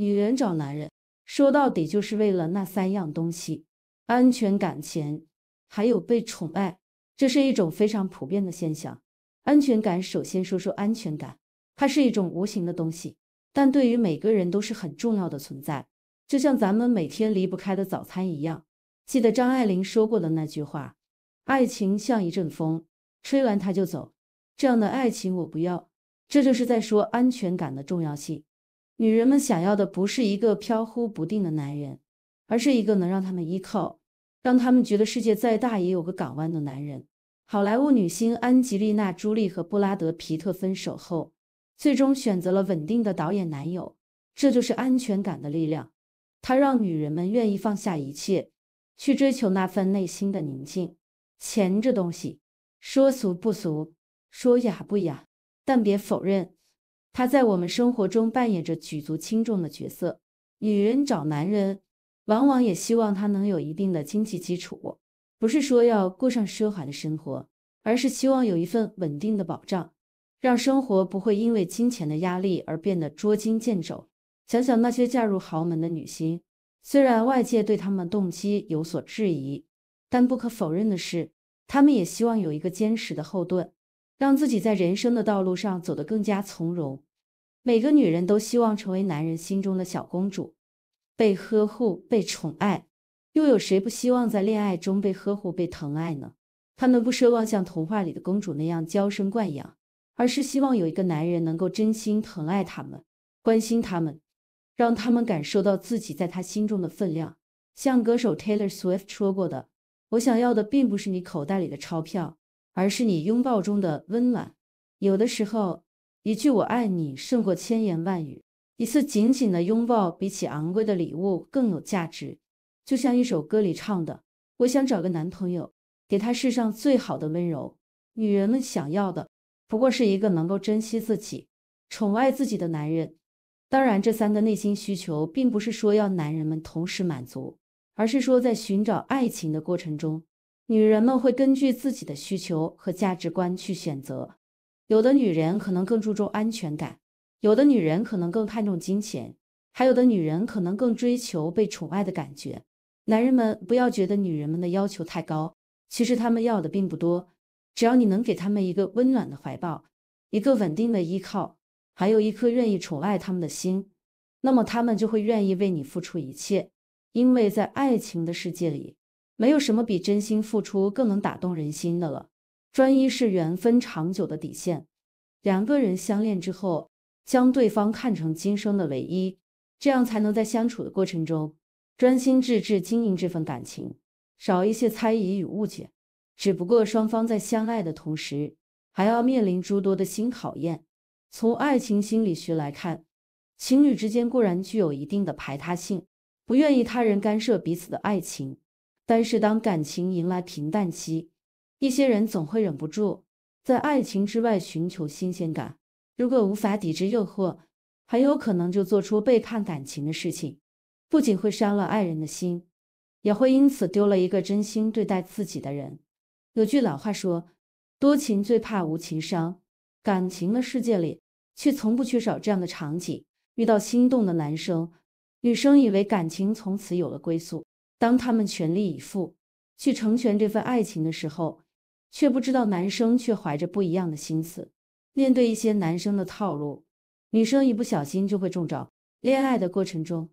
女人找男人，说到底就是为了那三样东西：安全感、钱，还有被宠爱。这是一种非常普遍的现象。安全感，首先说说安全感，它是一种无形的东西，但对于每个人都是很重要的存在。就像咱们每天离不开的早餐一样。记得张爱玲说过的那句话：“爱情像一阵风，吹完它就走。”这样的爱情我不要。这就是在说安全感的重要性。女人们想要的不是一个飘忽不定的男人，而是一个能让他们依靠、让他们觉得世界再大也有个港湾的男人。好莱坞女星安吉丽娜·朱莉和布拉德·皮特分手后，最终选择了稳定的导演男友。这就是安全感的力量，它让女人们愿意放下一切，去追求那份内心的宁静。钱这东西，说俗不俗，说雅不雅，但别否认。她在我们生活中扮演着举足轻重的角色。女人找男人，往往也希望他能有一定的经济基础，不是说要过上奢华的生活，而是希望有一份稳定的保障，让生活不会因为金钱的压力而变得捉襟见肘。想想那些嫁入豪门的女星，虽然外界对她们动机有所质疑，但不可否认的是，她们也希望有一个坚实的后盾。让自己在人生的道路上走得更加从容。每个女人都希望成为男人心中的小公主，被呵护、被宠爱。又有谁不希望在恋爱中被呵护、被疼爱呢？她们不奢望像童话里的公主那样娇生惯养，而是希望有一个男人能够真心疼爱她们、关心她们，让他们感受到自己在他心中的分量。像歌手 Taylor Swift 说过的：“我想要的并不是你口袋里的钞票。”而是你拥抱中的温暖。有的时候，一句“我爱你”胜过千言万语；一次紧紧的拥抱，比起昂贵的礼物更有价值。就像一首歌里唱的：“我想找个男朋友，给他世上最好的温柔。”女人们想要的，不过是一个能够珍惜自己、宠爱自己的男人。当然，这三个内心需求，并不是说要男人们同时满足，而是说在寻找爱情的过程中。女人们会根据自己的需求和价值观去选择，有的女人可能更注重安全感，有的女人可能更看重金钱，还有的女人可能更追求被宠爱的感觉。男人们不要觉得女人们的要求太高，其实他们要的并不多，只要你能给他们一个温暖的怀抱，一个稳定的依靠，还有一颗愿意宠爱他们的心，那么他们就会愿意为你付出一切，因为在爱情的世界里。没有什么比真心付出更能打动人心的了。专一是缘分长久的底线。两个人相恋之后，将对方看成今生的唯一，这样才能在相处的过程中专心致志经营这份感情，少一些猜疑与误解。只不过双方在相爱的同时，还要面临诸多的新考验。从爱情心理学来看，情侣之间固然具有一定的排他性，不愿意他人干涉彼此的爱情。但是，当感情迎来平淡期，一些人总会忍不住在爱情之外寻求新鲜感。如果无法抵制诱惑，很有可能就做出背叛感情的事情，不仅会伤了爱人的心，也会因此丢了一个真心对待自己的人。有句老话说：“多情最怕无情伤。”感情的世界里，却从不缺少这样的场景。遇到心动的男生，女生以为感情从此有了归宿。当他们全力以赴去成全这份爱情的时候，却不知道男生却怀着不一样的心思。面对一些男生的套路，女生一不小心就会中招。恋爱的过程中，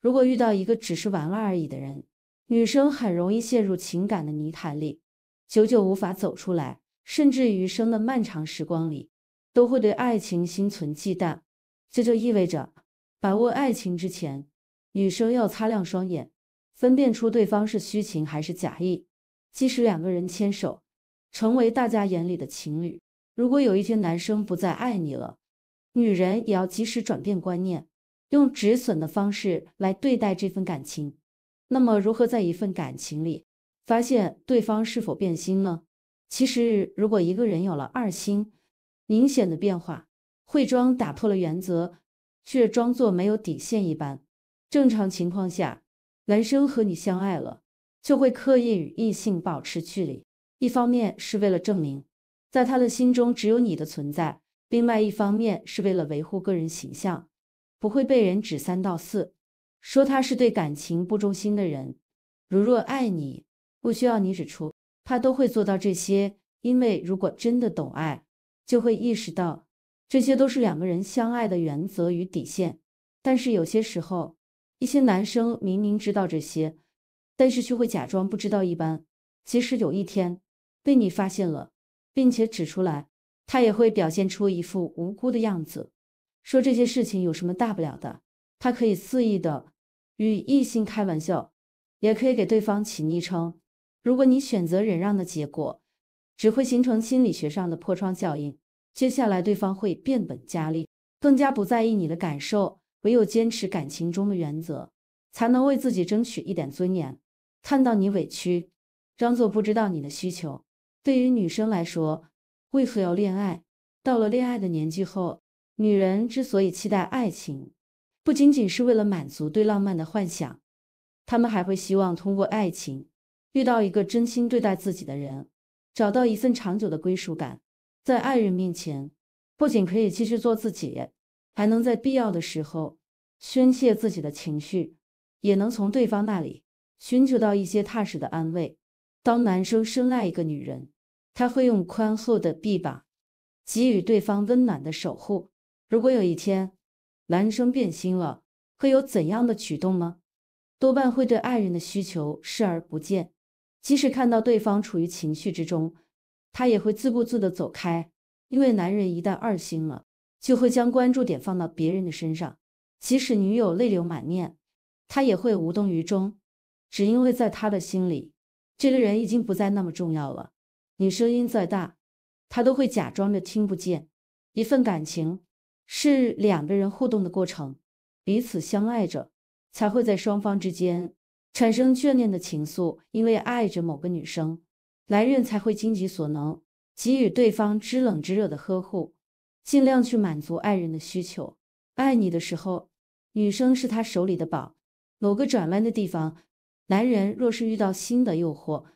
如果遇到一个只是玩玩而已的人，女生很容易陷入情感的泥潭里，久久无法走出来，甚至余生的漫长时光里，都会对爱情心存忌惮。这就意味着，把握爱情之前，女生要擦亮双眼。分辨出对方是虚情还是假意。即使两个人牵手，成为大家眼里的情侣，如果有一天男生不再爱你了，女人也要及时转变观念，用止损的方式来对待这份感情。那么，如何在一份感情里发现对方是否变心呢？其实，如果一个人有了二心，明显的变化，会装打破了原则，却装作没有底线一般。正常情况下。男生和你相爱了，就会刻意与异性保持距离。一方面是为了证明，在他的心中只有你的存在；另外一方面是为了维护个人形象，不会被人指三道四，说他是对感情不忠心的人。如若爱你，不需要你指出，他都会做到这些。因为如果真的懂爱，就会意识到，这些都是两个人相爱的原则与底线。但是有些时候，一些男生明明知道这些，但是却会假装不知道。一般，即使有一天被你发现了，并且指出来，他也会表现出一副无辜的样子，说这些事情有什么大不了的。他可以肆意的与异性开玩笑，也可以给对方起昵称。如果你选择忍让的结果，只会形成心理学上的破窗效应。接下来，对方会变本加厉，更加不在意你的感受。唯有坚持感情中的原则，才能为自己争取一点尊严。看到你委屈，装作不知道你的需求。对于女生来说，为何要恋爱？到了恋爱的年纪后，女人之所以期待爱情，不仅仅是为了满足对浪漫的幻想，她们还会希望通过爱情遇到一个真心对待自己的人，找到一份长久的归属感。在爱人面前，不仅可以继续做自己。还能在必要的时候宣泄自己的情绪，也能从对方那里寻求到一些踏实的安慰。当男生深爱一个女人，他会用宽厚的臂膀给予对方温暖的守护。如果有一天男生变心了，会有怎样的举动吗？多半会对爱人的需求视而不见，即使看到对方处于情绪之中，他也会自顾自的走开，因为男人一旦二心了。就会将关注点放到别人的身上，即使女友泪流满面，他也会无动于衷，只因为在他的心里，这个人已经不再那么重要了。你声音再大，他都会假装着听不见。一份感情是两个人互动的过程，彼此相爱着，才会在双方之间产生眷恋的情愫。因为爱着某个女生，男人才会尽己所能给予对方知冷知热的呵护。尽量去满足爱人的需求。爱你的时候，女生是他手里的宝。某个转弯的地方，男人若是遇到新的诱惑，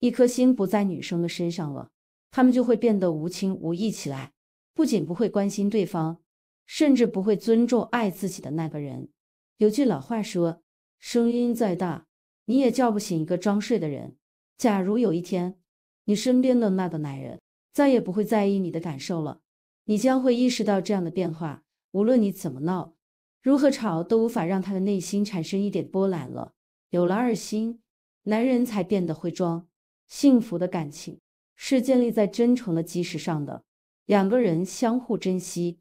一颗心不在女生的身上了，他们就会变得无情无义起来。不仅不会关心对方，甚至不会尊重爱自己的那个人。有句老话说：“声音再大，你也叫不醒一个装睡的人。”假如有一天，你身边的那个男人再也不会在意你的感受了。你将会意识到这样的变化，无论你怎么闹，如何吵，都无法让他的内心产生一点波澜了。有了二心，男人才变得会装。幸福的感情是建立在真诚的基石上的，两个人相互珍惜，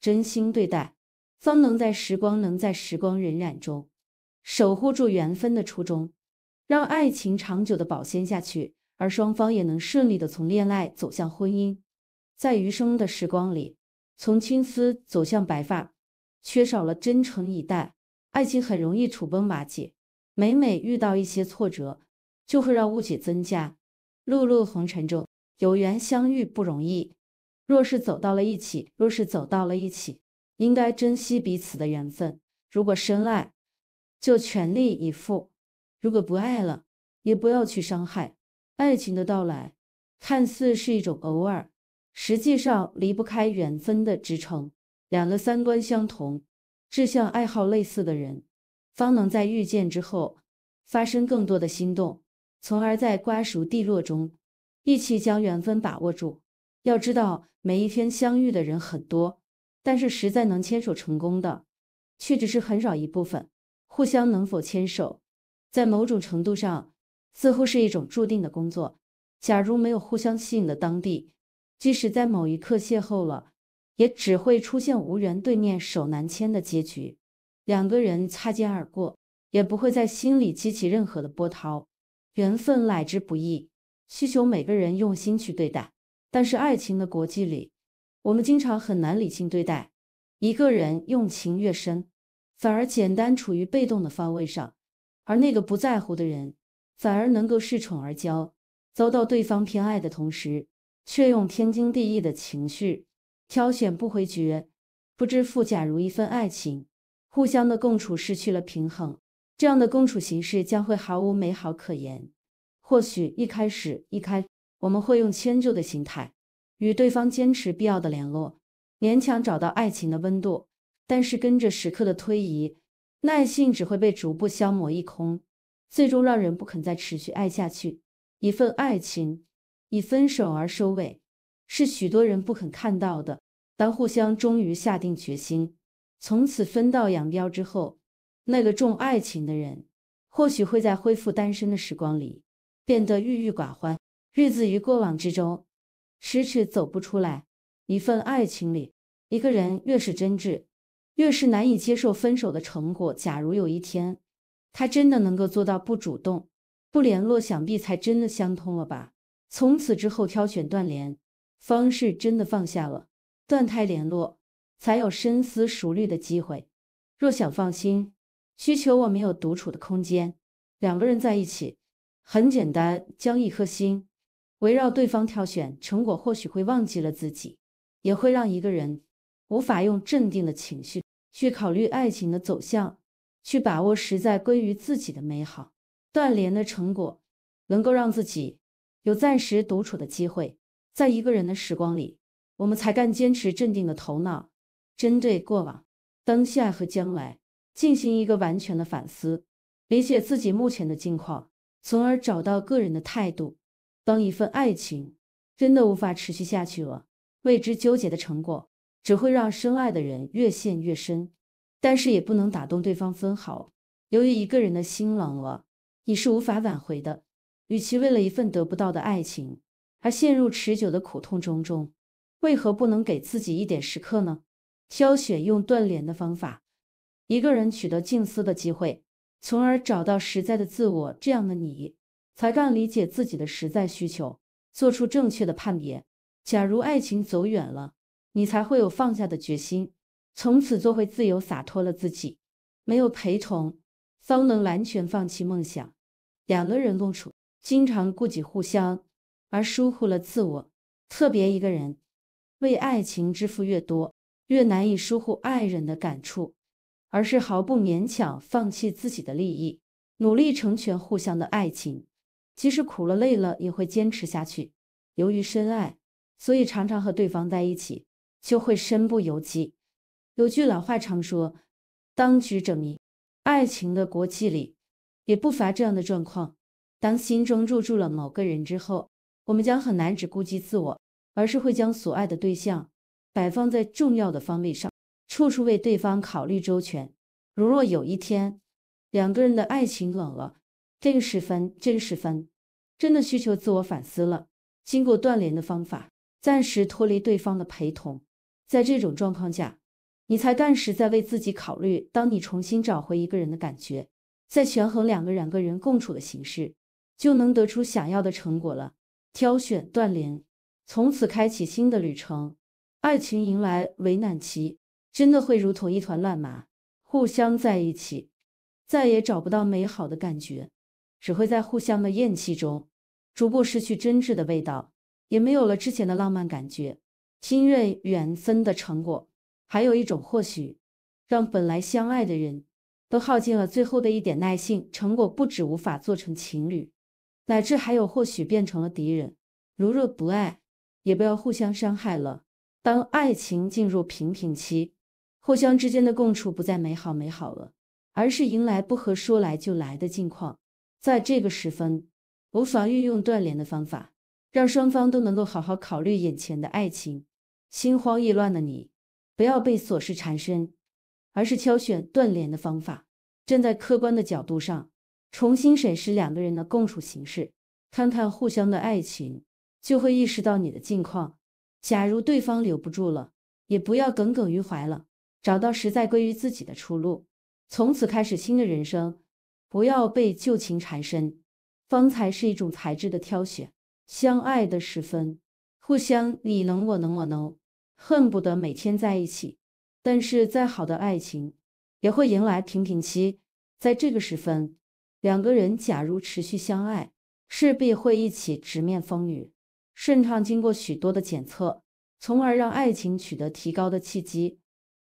真心对待，方能在时光能在时光荏苒中，守护住缘分的初衷，让爱情长久的保鲜下去，而双方也能顺利的从恋爱走向婚姻。在余生的时光里，从青丝走向白发，缺少了真诚以待，爱情很容易土崩瓦解。每每遇到一些挫折，就会让误解增加。碌碌红尘中，有缘相遇不容易。若是走到了一起，若是走到了一起，应该珍惜彼此的缘分。如果深爱，就全力以赴；如果不爱了，也不要去伤害。爱情的到来，看似是一种偶尔。实际上离不开缘分的支撑，两个三观相同、志向爱好类似的人，方能在遇见之后发生更多的心动，从而在瓜熟蒂落中一起将缘分把握住。要知道，每一天相遇的人很多，但是实在能牵手成功的，却只是很少一部分。互相能否牵手，在某种程度上，似乎是一种注定的工作。假如没有互相吸引的当地，即使在某一刻邂逅了，也只会出现无缘对面手难牵的结局。两个人擦肩而过，也不会在心里激起任何的波涛。缘分来之不易，需求每个人用心去对待。但是爱情的国际里，我们经常很难理性对待。一个人用情越深，反而简单处于被动的方位上，而那个不在乎的人，反而能够恃宠而骄，遭到对方偏爱的同时。却用天经地义的情绪挑选不回绝，不知负。假如一份爱情，互相的共处失去了平衡，这样的共处形式将会毫无美好可言。或许一开始，一开我们会用迁就的心态，与对方坚持必要的联络，勉强找到爱情的温度。但是跟着时刻的推移，耐性只会被逐步消磨一空，最终让人不肯再持续爱下去。一份爱情。以分手而收尾，是许多人不肯看到的。当互相终于下定决心，从此分道扬镳之后，那个重爱情的人，或许会在恢复单身的时光里，变得郁郁寡欢，日子于过往之中，迟迟走不出来。一份爱情里，一个人越是真挚，越是难以接受分手的成果。假如有一天，他真的能够做到不主动、不联络，想必才真的相通了吧。从此之后挑选断联，方式真的放下了。断开联络，才有深思熟虑的机会。若想放心，需求我没有独处的空间。两个人在一起，很简单，将一颗心围绕对方挑选成果，或许会忘记了自己，也会让一个人无法用镇定的情绪去考虑爱情的走向，去把握实在归于自己的美好。断联的成果，能够让自己。有暂时独处的机会，在一个人的时光里，我们才干坚持镇定的头脑，针对过往、当下和将来进行一个完全的反思，理解自己目前的境况，从而找到个人的态度。当一份爱情真的无法持续下去了，为之纠结的成果只会让深爱的人越陷越深，但是也不能打动对方分毫。由于一个人的心冷了，你是无法挽回的。与其为了一份得不到的爱情而陷入持久的苦痛中，中为何不能给自己一点时刻呢？挑选用断联的方法，一个人取得静思的机会，从而找到实在的自我。这样的你，才敢理解自己的实在需求，做出正确的判别。假如爱情走远了，你才会有放下的决心，从此做回自由洒脱的自己。没有陪同，方能完全放弃梦想。两个人共处。经常顾及互相，而疏忽了自我。特别一个人为爱情支付越多，越难以疏忽爱人的感触，而是毫不勉强放弃自己的利益，努力成全互相的爱情。即使苦了累了，也会坚持下去。由于深爱，所以常常和对方在一起，就会身不由己。有句老话常说：“当局者迷。”爱情的国际里，也不乏这样的状况。当心中入住了某个人之后，我们将很难只顾及自我，而是会将所爱的对象摆放在重要的方位上，处处为对方考虑周全。如若有一天两个人的爱情冷了，这个时分，这个时分，真的需求自我反思了。经过断联的方法，暂时脱离对方的陪同，在这种状况下，你才暂时在为自己考虑。当你重新找回一个人的感觉，在权衡两个人个人共处的形式。就能得出想要的成果了。挑选断联，从此开启新的旅程。爱情迎来危难期，真的会如同一团乱麻，互相在一起，再也找不到美好的感觉，只会在互相的厌弃中，逐步失去真挚的味道，也没有了之前的浪漫感觉。新锐远分的成果，还有一种或许，让本来相爱的人都耗尽了最后的一点耐性，成果不止无法做成情侣。乃至还有或许变成了敌人。如若不爱，也不要互相伤害了。当爱情进入瓶颈期，互相之间的共处不再美好美好了，而是迎来不合说来就来的境况。在这个时分，无法运用断联的方法，让双方都能够好好考虑眼前的爱情。心慌意乱的你，不要被琐事缠身，而是挑选断联的方法，站在客观的角度上。重新审视两个人的共处形式，看看互相的爱情，就会意识到你的近况。假如对方留不住了，也不要耿耿于怀了，找到实在归于自己的出路，从此开始新的人生，不要被旧情缠身。方才是一种材质的挑选，相爱的时分，互相你侬我侬我侬，恨不得每天在一起。但是再好的爱情，也会迎来平平期，在这个时分。两个人假如持续相爱，势必会一起直面风雨，顺畅经过许多的检测，从而让爱情取得提高的契机。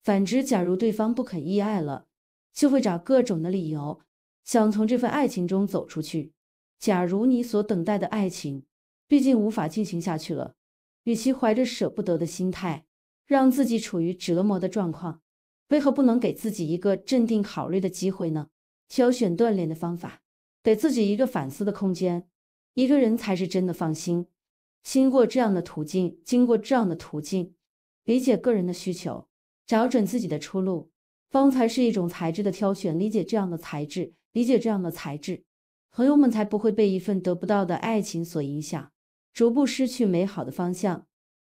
反之，假如对方不肯意爱了，就会找各种的理由，想从这份爱情中走出去。假如你所等待的爱情，毕竟无法进行下去了，与其怀着舍不得的心态，让自己处于折磨的状况，为何不能给自己一个镇定考虑的机会呢？挑选锻炼的方法，给自己一个反思的空间。一个人才是真的放心。经过这样的途径，经过这样的途径，理解个人的需求，找准自己的出路，方才是一种材质的挑选。理解这样的材质，理解这样的材质，朋友们才不会被一份得不到的爱情所影响，逐步失去美好的方向。